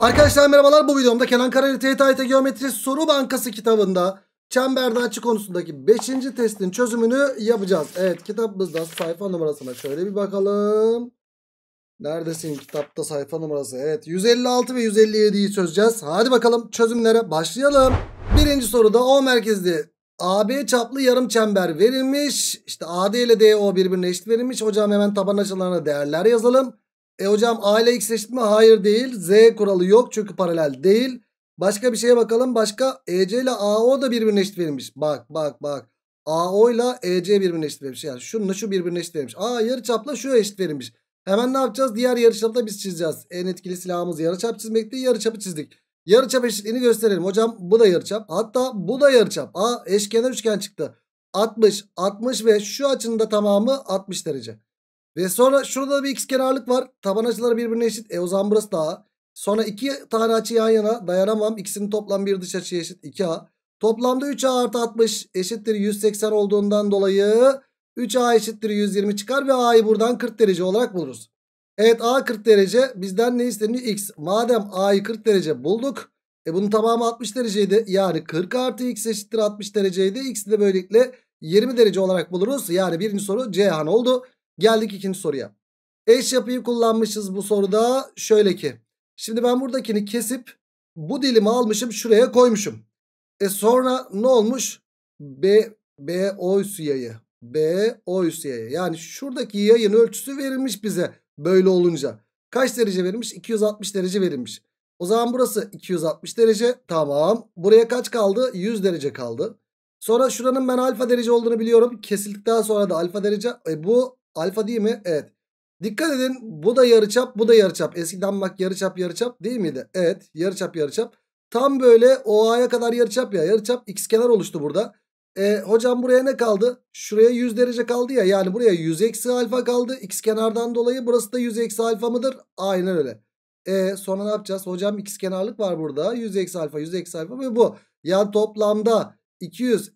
Arkadaşlar merhabalar bu videomda Kenan Karayel TYT geometrisi Soru Bankası kitabında çemberde açı konusundaki 5. testin çözümünü yapacağız. Evet kitabımızda sayfa numarasına şöyle bir bakalım. Neredesin kitapta sayfa numarası? Evet 156 ve 157'yi çözeceğiz. Hadi bakalım çözümlere başlayalım. Birinci soruda O merkezli AB çaplı yarım çember verilmiş. İşte AD ile DO birbirine eşit verilmiş. Hocam hemen taban açılarına değerler yazalım. E hocam A ile X eşit mi? Hayır değil. Z kuralı yok çünkü paralel değil. Başka bir şeye bakalım. Başka EC ile AO da birbirine eşit verilmiş. Bak bak bak. AO ile EC birbirine eşit verilmiş. Yani şununla şu birbirine eşit verilmiş. Aa yarıçapla şu eşit verilmiş. Hemen ne yapacağız? Diğer yarıçapı da biz çizeceğiz. En etkili silahımız yarıçap çizmekti. Yarıçapı çizdik. Yarıçap eşitliğini gösterelim. Hocam bu da yarıçap. Hatta bu da yarıçap. Aa eşkenar üçgen çıktı. 60, 60 ve şu açının da tamamı 60 derece. Ve sonra şurada bir x kenarlık var. Taban açıları birbirine eşit. E o zaman burası da a. Sonra iki tane açı yan yana dayanamam. İkisinin toplam bir dış açı eşit 2a. Toplamda 3a artı 60 eşittir 180 olduğundan dolayı 3a eşittir 120 çıkar ve a'yı buradan 40 derece olarak buluruz. Evet a 40 derece bizden ne isteniyor? x. Madem a'yı 40 derece bulduk. E bunun tamamı 60 dereceydi. Yani 40 artı x eşittir 60 dereceydi. x'i de böylelikle 20 derece olarak buluruz. Yani birinci soru C han oldu. Geldik ikinci soruya. Eş yapıyı kullanmışız bu soruda. Şöyle ki. Şimdi ben buradakini kesip bu dilimi almışım şuraya koymuşum. E sonra ne olmuş? B, B o yayı. B o yayı. Yani şuradaki yayın ölçüsü verilmiş bize böyle olunca. Kaç derece verilmiş? 260 derece verilmiş. O zaman burası 260 derece. Tamam. Buraya kaç kaldı? 100 derece kaldı. Sonra şuranın ben alfa derece olduğunu biliyorum. Kesildikten sonra da alfa derece. E bu Alfa değil mi? Evet. Dikkat edin bu da yarıçap bu da yarıçap. Eskiden bak yarıçap yarıçap değil miydi? Evet yarıçap yarıçap. Tam böyle OA'ya kadar yarıçap ya. Yarıçap x kenar oluştu burada. E, hocam buraya ne kaldı? Şuraya 100 derece kaldı ya. Yani buraya 100 eksi alfa kaldı. X kenardan dolayı burası da 100 eksi alfa mıdır? Aynen öyle. E, sonra ne yapacağız? Hocam x kenarlık var burada. 100 eksi alfa 100 eksi alfa ve bu. Yani toplamda 200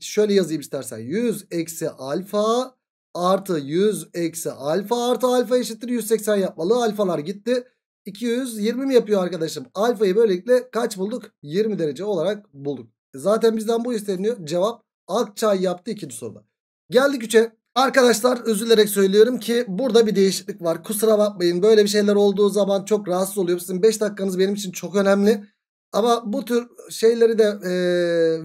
şöyle yazayım istersen. 100 eksi alfa artı 100 eksi alfa artı alfa eşittir 180 yapmalı. Alfalar gitti. 220 mi yapıyor arkadaşım? Alfayı böylelikle kaç bulduk? 20 derece olarak bulduk. E, zaten bizden bu isteniyor. Cevap Akçay yaptı ikinci soruda. Geldik 3'e. Arkadaşlar üzülerek söylüyorum ki burada bir değişiklik var. Kusura bakmayın böyle bir şeyler olduğu zaman çok rahatsız oluyorum. Sizin 5 dakikanız benim için çok önemli. Ama bu tür şeyleri de e,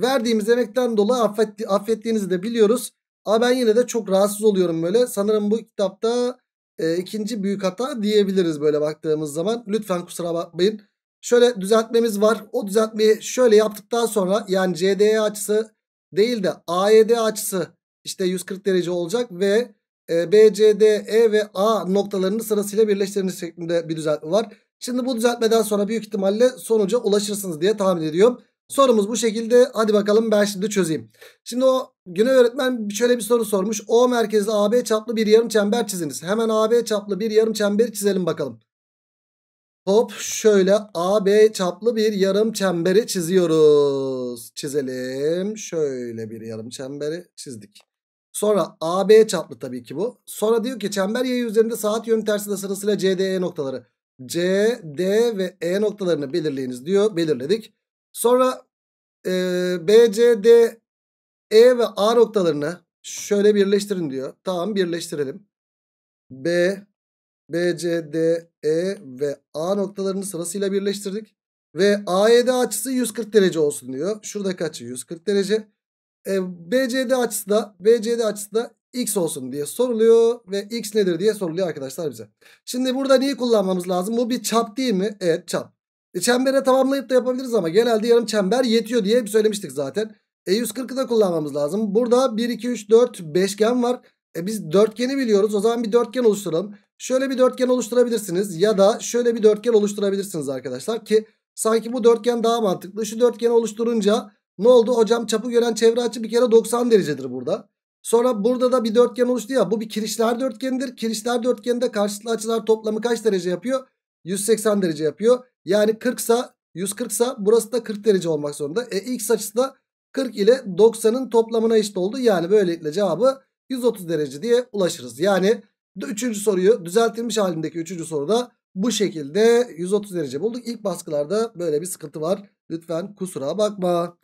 verdiğimiz emekten dolayı affetti affettiğinizi de biliyoruz. Ama ben yine de çok rahatsız oluyorum böyle. Sanırım bu kitapta e, ikinci büyük hata diyebiliriz böyle baktığımız zaman. Lütfen kusura bakmayın. Şöyle düzeltmemiz var. O düzeltmeyi şöyle yaptıktan sonra yani CDE açısı değil de AED açısı işte 140 derece olacak ve e, BCD, E ve A noktalarını sırasıyla birleştiriniz şeklinde bir düzeltme var. Şimdi bu düzeltmeden sonra büyük ihtimalle sonuca ulaşırsınız diye tahmin ediyorum. Sorumuz bu şekilde. Hadi bakalım ben şimdi çözeyim. Şimdi o güne öğretmen şöyle bir soru sormuş. O merkezli AB çaplı bir yarım çember çiziniz. Hemen AB çaplı bir yarım çemberi çizelim bakalım. Hop şöyle AB çaplı bir yarım çemberi çiziyoruz. Çizelim. Şöyle bir yarım çemberi çizdik. Sonra AB çaplı tabii ki bu. Sonra diyor ki çember yayı üzerinde saat yönü tersinde sırasıyla CDE noktaları. C, D ve E noktalarını belirleyiniz diyor. Belirledik. Sonra e, B, E ve A noktalarını şöyle birleştirin diyor. Tamam birleştirelim. B, BCD, E ve A noktalarını sırasıyla birleştirdik. Ve AED açısı 140 derece olsun diyor. Şurada açı 140 derece. E, BCD açısı da BCD açısı da x olsun diye soruluyor. Ve x nedir diye soruluyor arkadaşlar bize. Şimdi burada neyi kullanmamız lazım? Bu bir çap değil mi? Evet çap. E, çembere tamamlayıp da yapabiliriz ama genelde yarım çember yetiyor diye söylemiştik zaten. E 140'ı da kullanmamız lazım. Burada 1, 2, 3, 4 beşgen var. E biz dörtgeni biliyoruz. O zaman bir dörtgen oluşturalım. Şöyle bir dörtgen oluşturabilirsiniz. Ya da şöyle bir dörtgen oluşturabilirsiniz arkadaşlar. Ki sanki bu dörtgen daha mantıklı. Şu dörtgeni oluşturunca ne oldu? Hocam çapı gören çevre açı bir kere 90 derecedir burada. Sonra burada da bir dörtgen oluştu ya. Bu bir kirişler dörtgenidir. Kirişler dörtgeninde karşılıklı açılar toplamı kaç derece yapıyor? 180 derece yapıyor. Yani 40 sa 140 sa burası da 40 derece olmak zorunda. E x açısı da 40 ile 90'ın toplamına eşit oldu. Yani böylelikle cevabı 130 derece diye ulaşırız. Yani üçüncü soruyu düzeltilmiş halindeki üçüncü soruda bu şekilde 130 derece bulduk. İlk baskılarda böyle bir sıkıntı var. Lütfen kusura bakma.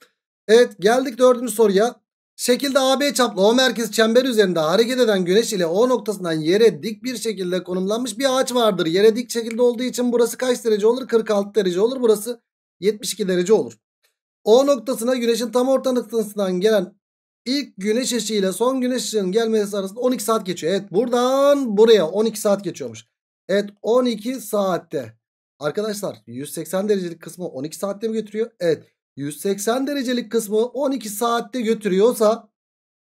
Evet geldik dördüncü soruya. Şekilde AB çaplı O merkez çember üzerinde hareket eden güneş ile O noktasından yere dik bir şekilde konumlanmış bir ağaç vardır. Yere dik şekilde olduğu için burası kaç derece olur? 46 derece olur. Burası 72 derece olur. O noktasına güneşin tam orta noktasından gelen ilk güneş ışığı son güneş ışığının gelmesi arasında 12 saat geçiyor. Evet buradan buraya 12 saat geçiyormuş. Evet 12 saatte. Arkadaşlar 180 derecelik kısmı 12 saatte mi götürüyor? Evet. 180 derecelik kısmı 12 saatte götürüyorsa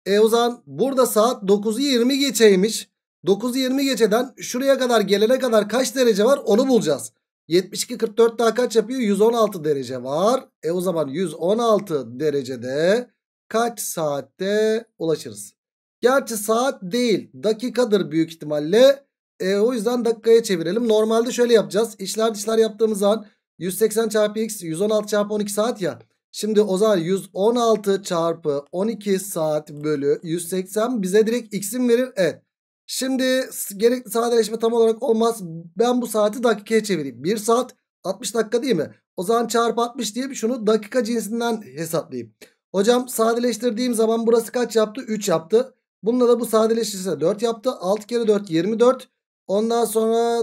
e o zaman burada saat 9:20 geçeymiş. 9:20 geçeden şuraya kadar gelene kadar kaç derece var onu bulacağız. 72 daha kaç yapıyor? 116 derece var. E o zaman 116 derecede kaç saatte ulaşırız? Gerçi saat değil dakikadır büyük ihtimalle. E, o yüzden dakikaya çevirelim. Normalde şöyle yapacağız. İşler dışlar yaptığımız zaman 180 çarpı x 116 çarpı 12 saat ya. Şimdi o zaman 116 çarpı 12 saat bölü 180 bize direkt x'in verir. Evet. Şimdi gerekli sadeleşme tam olarak olmaz. Ben bu saati dakikaya çevireyim. 1 saat 60 dakika değil mi? O zaman çarpı 60 diye şunu dakika cinsinden hesaplayayım. Hocam sadeleştirdiğim zaman burası kaç yaptı? 3 yaptı. Bununla da bu sadeleşirse 4 yaptı. 6 kere 4 24. Ondan sonra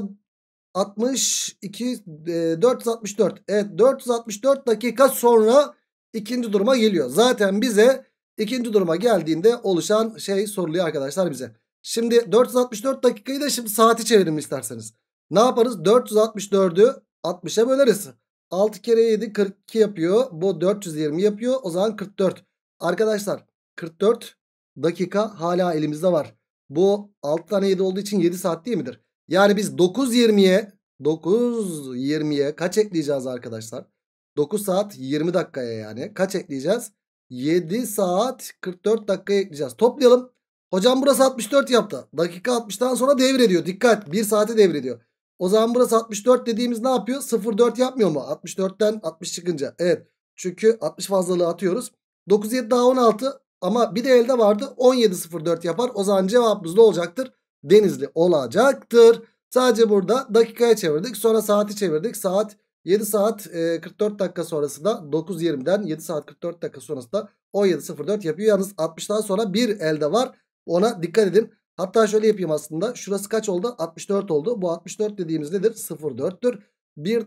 62 e, 464. Evet 464 dakika sonra ikinci duruma geliyor. Zaten bize ikinci duruma geldiğinde oluşan şey soruluyor arkadaşlar bize. Şimdi 464 dakikayı da şimdi saati çevirelim isterseniz. Ne yaparız? 464'ü 60'a böleriz. 6 kere 7 42 yapıyor. Bu 420 yapıyor. O zaman 44. Arkadaşlar 44 dakika hala elimizde var. Bu 6 tane 7 olduğu için 7 saat değil midir? Yani biz 9.20'ye 9.20'ye kaç ekleyeceğiz arkadaşlar? 9 saat 20 dakikaya yani. Kaç ekleyeceğiz? 7 saat 44 dakika ekleyeceğiz. Toplayalım. Hocam burası 64 yaptı. Dakika 60'tan sonra devrediyor. Dikkat 1 saate devrediyor. O zaman burası 64 dediğimiz ne yapıyor? 0.4 yapmıyor mu? 64'ten 60 çıkınca. Evet. Çünkü 60 fazlalığı atıyoruz. 9.7 daha 16 ama bir de elde vardı. 17.04 yapar. O zaman cevabımız ne olacaktır? Denizli olacaktır. Sadece burada dakikaya çevirdik. Sonra saati çevirdik. Saat 7 saat 44 e, dakika sonrasında 9.20'den 7 saat 44 dakika sonrası da 17.04 yapıyor. Yalnız 60'dan sonra bir elde var. Ona dikkat edin. Hatta şöyle yapayım aslında. Şurası kaç oldu? 64 oldu. Bu 64 dediğimiz nedir? 04'tür. Bir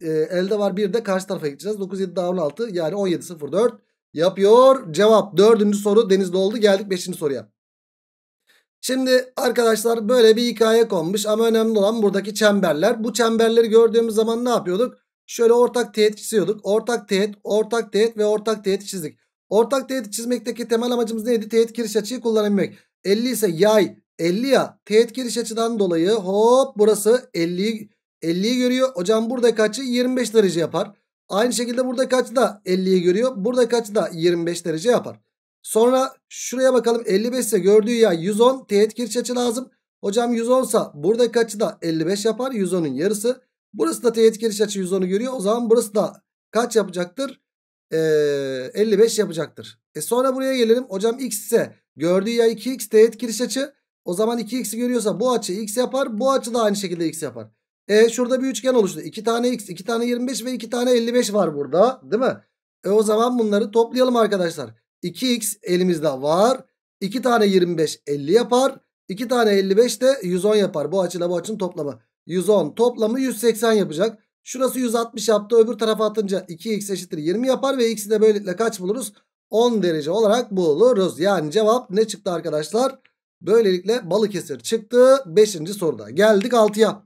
e, elde var bir de karşı tarafa gideceğiz. 9, daha 16 yani 17.04 yapıyor. Cevap dördüncü soru denizde oldu. Geldik beşinci soruya. Şimdi arkadaşlar böyle bir hikaye konmuş ama önemli olan buradaki çemberler. Bu çemberleri gördüğümüz zaman ne yapıyorduk? Şöyle ortak teğet çiziyorduk. Ortak teğet, ortak teğet ve ortak teğet çizdik. Ortak teğet çizmekteki temel amacımız neydi? Teğet giriş açıyı kullanabilmek. 50 ise yay 50 ya. Teğet giriş açıdan dolayı hop burası 50'yi 50'yi görüyor. Hocam burada açı 25 derece yapar. Aynı şekilde burada açı da 50'yi görüyor. Burada açı da 25 derece yapar. Sonra şuraya bakalım 55 ise gördüğü yay 110 teğet kiriş açı lazım. Hocam 110 ise buradaki açı da 55 yapar 110'un yarısı. Burası da teğet kiriş açı 110'u görüyor. O zaman burası da kaç yapacaktır? Ee, 55 yapacaktır. E sonra buraya gelelim. Hocam x ise gördüğü yay 2x teğet kiriş açı. O zaman 2x'i görüyorsa bu açı x yapar. Bu açı da aynı şekilde x yapar. E şurada bir üçgen oluştu. 2 tane x, 2 tane 25 ve 2 tane 55 var burada. Değil mi? E o zaman bunları toplayalım arkadaşlar. 2x elimizde var. 2 tane 25 50 yapar. 2 tane 55 de 110 yapar. Bu açıyla bu açının toplamı. 110 toplamı 180 yapacak. Şurası 160 yaptı. Öbür tarafa atınca 2x eşittir 20 yapar. Ve x'i de böylelikle kaç buluruz? 10 derece olarak buluruz. Yani cevap ne çıktı arkadaşlar? Böylelikle Balıkesir çıktı. 5. soruda. Geldik 6'ya.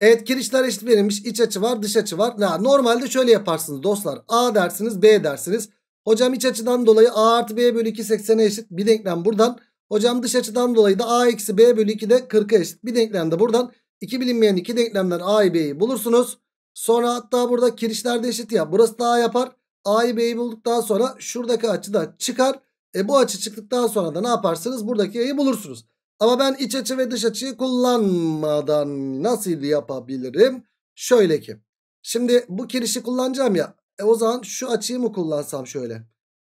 Evet kirişler eşit verilmiş. İç açı var dış açı var. normalde şöyle yaparsınız dostlar. A dersiniz B dersiniz. Hocam iç açıdan dolayı a artı b bölü 2 80'e eşit bir denklem buradan. Hocam dış açıdan dolayı da a eksi b bölü 2 de 40'a eşit bir denklem de buradan. İki bilinmeyen iki denklemden a'yı b'yi bulursunuz. Sonra hatta burada kirişler de eşit ya. Burası da a yapar. A'yı B'yi bulduktan sonra şuradaki açı da çıkar. E bu açı çıktıktan sonra da ne yaparsınız? Buradaki A'yı bulursunuz. Ama ben iç açı ve dış açıyı kullanmadan nasıl yapabilirim? Şöyle ki. Şimdi bu kirişi kullanacağım ya. E o zaman şu açıyı mı kullansam şöyle?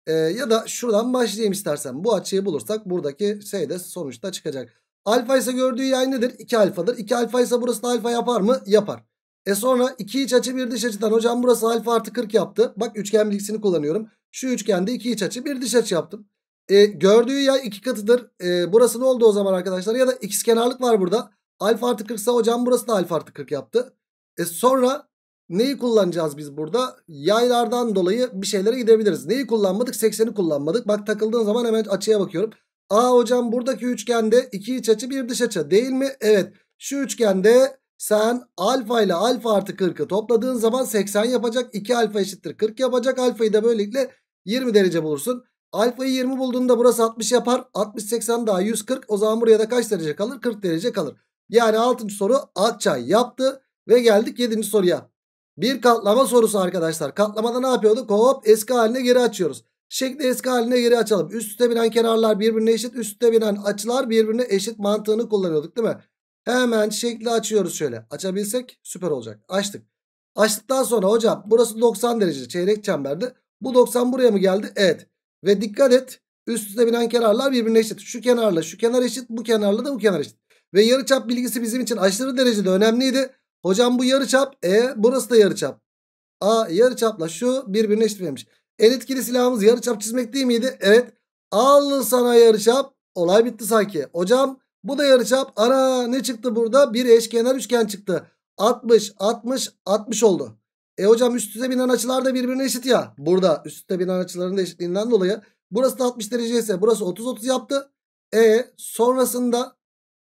E, ya da şuradan başlayayım istersen. Bu açıyı bulursak buradaki şey de sonuçta çıkacak. Alfa ise gördüğü yay nedir? 2 alfadır. 2 alfa ise burası da alfa yapar mı? Yapar. E sonra iki iç açı bir dış açıdan hocam burası alfa artı 40 yaptı. Bak üçgen bilgisini kullanıyorum. Şu üçgende iki iç açı bir dış açı yaptım. E, gördüğü yay iki katıdır. E, burası ne oldu o zaman arkadaşlar? Ya da x kenarlık var burada. Alfa artı 40 ise hocam burası da alfa artı 40 yaptı. E sonra Neyi kullanacağız biz burada? Yaylardan dolayı bir şeylere gidebiliriz. Neyi kullanmadık? 80'i kullanmadık. Bak takıldığın zaman hemen açıya bakıyorum. Aa hocam buradaki üçgende iki iç açı bir dış açı değil mi? Evet. Şu üçgende sen alfa ile alfa artı 40'ı topladığın zaman 80 yapacak. 2 alfa eşittir 40 yapacak. Alfayı da böylelikle 20 derece bulursun. Alfayı 20 bulduğunda burası 60 yapar. 60 80 daha 140. O zaman buraya da kaç derece kalır? 40 derece kalır. Yani 6. soru Akçay yaptı. Ve geldik 7. soruya. Bir katlama sorusu arkadaşlar. Katlamada ne yapıyorduk? Hop eski haline geri açıyoruz. Şekli eski haline geri açalım. Üst üste binen kenarlar birbirine eşit. Üst üste binen açılar birbirine eşit mantığını kullanıyorduk değil mi? Hemen şekli açıyoruz şöyle. Açabilsek süper olacak. Açtık. Açtıktan sonra hocam burası 90 derece çeyrek çemberdi. Bu 90 buraya mı geldi? Evet. Ve dikkat et. Üst üste binen kenarlar birbirine eşit. Şu kenarla şu kenar eşit. Bu kenarla da bu kenar eşit. Ve yarıçap bilgisi bizim için aşırı derecede önemliydi. Hocam bu yarıçap. E burası da yarıçap. A yarıçapla şu birbirine eşitmemiş. En etkili silahımız yarıçap çizmek değil miydi? Evet. Al sana yarıçap. Olay bitti sanki. Hocam bu da yarıçap. Ana ne çıktı burada? Bir eşkenar üçgen çıktı. 60 60 60 oldu. E hocam üst üste binen açılar da birbirine eşit ya. Burada üst üste binen açıların eşitliğinden dolayı. Burası da 60 derece ise burası 30 30 yaptı. E sonrasında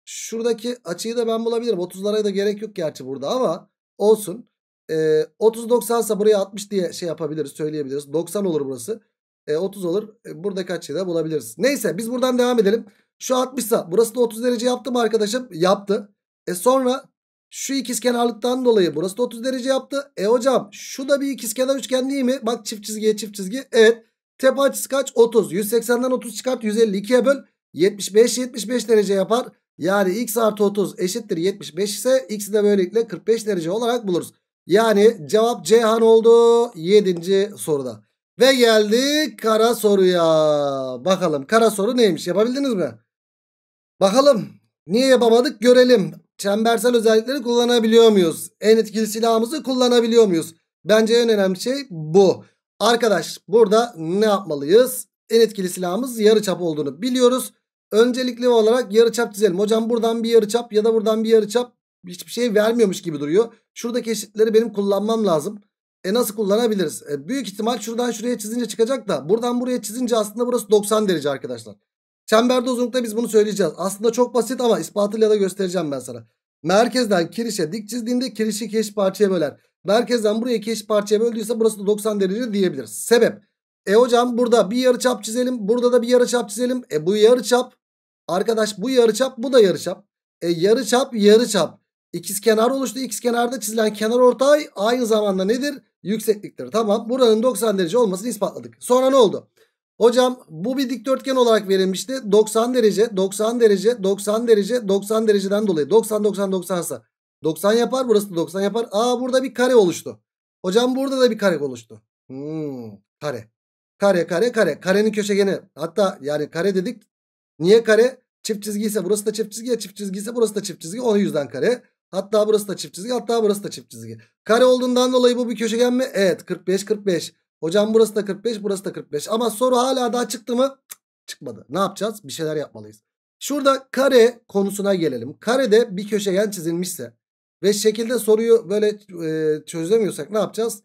Şuradaki açıyı da ben bulabilirim. 30'lara da gerek yok gerçi burada ama olsun. E, 30 90 ise buraya 60 diye şey yapabiliriz söyleyebiliriz. 90 olur burası. E, ee, 30 olur. E, ee, buradaki açıyı da bulabiliriz. Neyse biz buradan devam edelim. Şu 60 ise burası da 30 derece yaptı mı arkadaşım? Yaptı. E sonra şu ikizkenarlıktan dolayı burası da 30 derece yaptı. E hocam şu da bir ikizkenar üçgen değil mi? Bak çift çizgiye çift çizgi. Evet. Tepe açısı kaç? 30. 180'den 30 çıkart. 152'ye böl. 75 75 derece yapar. Yani x artı 30 eşittir 75 ise x'i de böylelikle 45 derece olarak buluruz. Yani cevap Cihan oldu 7. soruda. Ve geldik kara soruya. Bakalım kara soru neymiş yapabildiniz mi? Bakalım niye yapamadık görelim. Çembersel özellikleri kullanabiliyor muyuz? En etkili silahımızı kullanabiliyor muyuz? Bence en önemli şey bu. Arkadaş burada ne yapmalıyız? En etkili silahımız yarı çap olduğunu biliyoruz. Öncelikli olarak yarıçap çizelim. Hocam buradan bir yarıçap ya da buradan bir yarıçap hiçbir şey vermiyormuş gibi duruyor. Şuradaki eşitleri benim kullanmam lazım. E nasıl kullanabiliriz? E büyük ihtimal şuradan şuraya çizince çıkacak da buradan buraya çizince aslında burası 90 derece arkadaşlar. Çemberde uzunlukta biz bunu söyleyeceğiz. Aslında çok basit ama ispatıyla da göstereceğim ben sana. Merkezden kirişe dik çizdiğinde kirişi iki parçaya böler. Merkezden buraya iki parçaya böldüyse burası da 90 derece diyebiliriz. Sebep? E hocam burada bir yarı çap çizelim. Burada da bir yarı çap çizelim. E bu yarı çap Arkadaş bu yarıçap bu da yarıçap. E yarıçap yarıçap. İkiz kenar oluştu. İkiz kenarda çizilen kenar ortay aynı zamanda nedir? Yüksekliktir. Tamam. Buranın 90 derece olmasını ispatladık. Sonra ne oldu? Hocam bu bir dikdörtgen olarak verilmişti. 90 derece, 90 derece, 90 derece, 90 dereceden dolayı. 90, 90, 90 ise 90 yapar. Burası da 90 yapar. Aa burada bir kare oluştu. Hocam burada da bir kare oluştu. Hmm, kare. Kare, kare, kare. Karenin köşegeni. Hatta yani kare dedik. Niye kare? Çift çizgi ise burası da çift çizgi ya çift çizgi ise burası da çift çizgi. O yüzden kare. Hatta burası da çift çizgi hatta burası da çift çizgi. Kare olduğundan dolayı bu bir köşegen mi? Evet 45 45. Hocam burası da 45 burası da 45. Ama soru hala daha çıktı mı? çıkmadı. Ne yapacağız? Bir şeyler yapmalıyız. Şurada kare konusuna gelelim. Karede bir köşegen çizilmişse ve şekilde soruyu böyle e, çözemiyorsak ne yapacağız?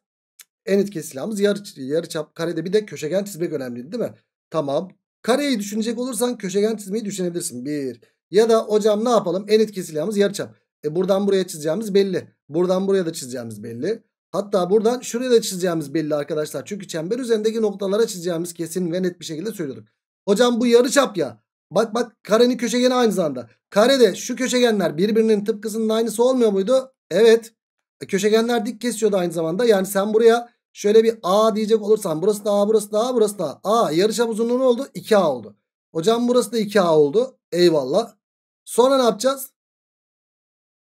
En etkili silahımız yarı, yarı çap karede bir de köşegen çizmek önemli değil mi? Tamam Kareyi düşünecek olursan köşegen çizmeyi düşünebilirsin. Bir. Ya da hocam ne yapalım? En etkisiyle yalnız yarıçap. E buradan buraya çizeceğimiz belli. Buradan buraya da çizeceğimiz belli. Hatta buradan şuraya da çizeceğimiz belli arkadaşlar. Çünkü çember üzerindeki noktalara çizeceğimiz kesin ve net bir şekilde söylüyorduk. Hocam bu yarıçap ya. Bak bak karenin köşegeni aynı zamanda. Karede şu köşegenler birbirinin tıpkısının aynısı olmuyor muydu? Evet. E, köşegenler dik kesiyordu aynı zamanda. Yani sen buraya Şöyle bir A diyecek olursam burası da A burası da A burası da A. A yarıçap uzunluğu ne oldu? 2A oldu. Hocam burası da 2A oldu. Eyvallah. Sonra ne yapacağız?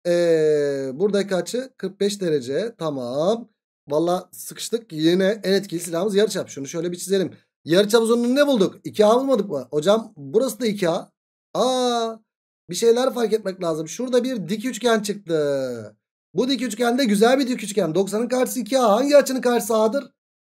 Ee, buradaki açı 45 derece. Tamam. Valla sıkıştık. Yine en etkili silahımız yarıçap. Şunu şöyle bir çizelim. Yarıçap uzunluğunu ne bulduk? 2A bulmadık mı? Hocam burası da 2A. Aa, bir şeyler fark etmek lazım. Şurada bir dik üçgen çıktı. Bu dik üçgende güzel bir dik üçgen. 90'ın karşısı 2A. Hangi açının karşısı A'dır?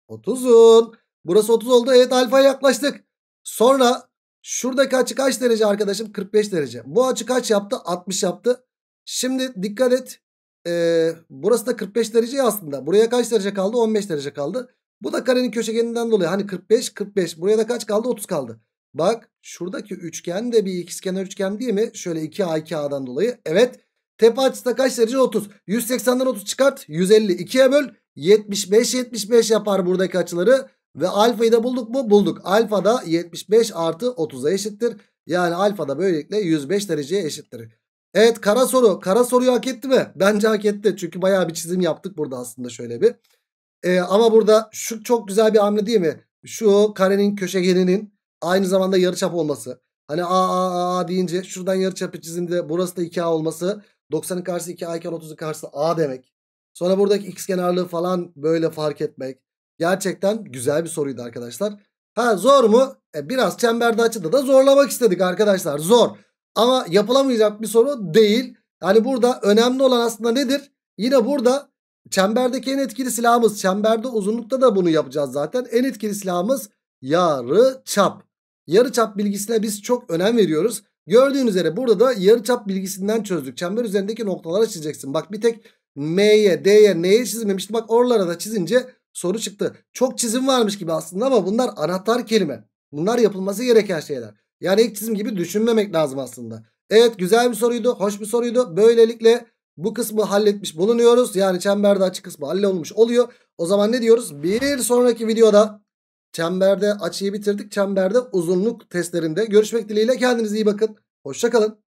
30'un. Burası 30 oldu. Evet alfa yaklaştık. Sonra şuradaki açı kaç derece arkadaşım? 45 derece. Bu açı kaç yaptı? 60 yaptı. Şimdi dikkat et. Ee, burası da 45 derece aslında. Buraya kaç derece kaldı? 15 derece kaldı. Bu da karenin köşegeninden dolayı. Hani 45, 45. Buraya da kaç kaldı? 30 kaldı. Bak şuradaki üçgen de bir ikizkenar üçgen değil mi? Şöyle 2A, 2A'dan dolayı. Evet. Tepe açısı da kaç derece? 30. 180'den 30 çıkart. 150. 2'ye böl. 75 75 yapar buradaki açıları. Ve alfayı da bulduk mu? Bulduk. Alfa da 75 artı 30'a eşittir. Yani alfa da böylelikle 105 dereceye eşittir. Evet kara soru. Kara soruyu hak etti mi? Bence hak etti. Çünkü bayağı bir çizim yaptık burada aslında şöyle bir. Ee, ama burada şu çok güzel bir hamle değil mi? Şu karenin köşegeninin aynı zamanda yarıçap olması. Hani a a a, a deyince şuradan yarıçapı çizimde burası da 2a olması. 90'ın karşısı 2A iken 30'un karşısı A demek. Sonra buradaki x kenarlığı falan böyle fark etmek. Gerçekten güzel bir soruydu arkadaşlar. Ha zor mu? E, biraz çemberde açıda da zorlamak istedik arkadaşlar. Zor. Ama yapılamayacak bir soru değil. Yani burada önemli olan aslında nedir? Yine burada çemberdeki en etkili silahımız. Çemberde uzunlukta da bunu yapacağız zaten. En etkili silahımız yarı çap. Yarı çap bilgisine biz çok önem veriyoruz. Gördüğünüz üzere burada da yarıçap bilgisinden çözdük. Çember üzerindeki noktalara çizeceksin. Bak bir tek M'ye, D'ye, N'ye çizmemiştim. Bak oralara da çizince soru çıktı. Çok çizim varmış gibi aslında ama bunlar anahtar kelime. Bunlar yapılması gereken şeyler. Yani ilk çizim gibi düşünmemek lazım aslında. Evet güzel bir soruydu. Hoş bir soruydu. Böylelikle bu kısmı halletmiş bulunuyoruz. Yani çemberde açık kısmı hallolmuş oluyor. O zaman ne diyoruz? Bir sonraki videoda Çemberde açıyı bitirdik. Çemberde uzunluk testlerinde görüşmek dileğiyle kendinize iyi bakın. Hoşçakalın.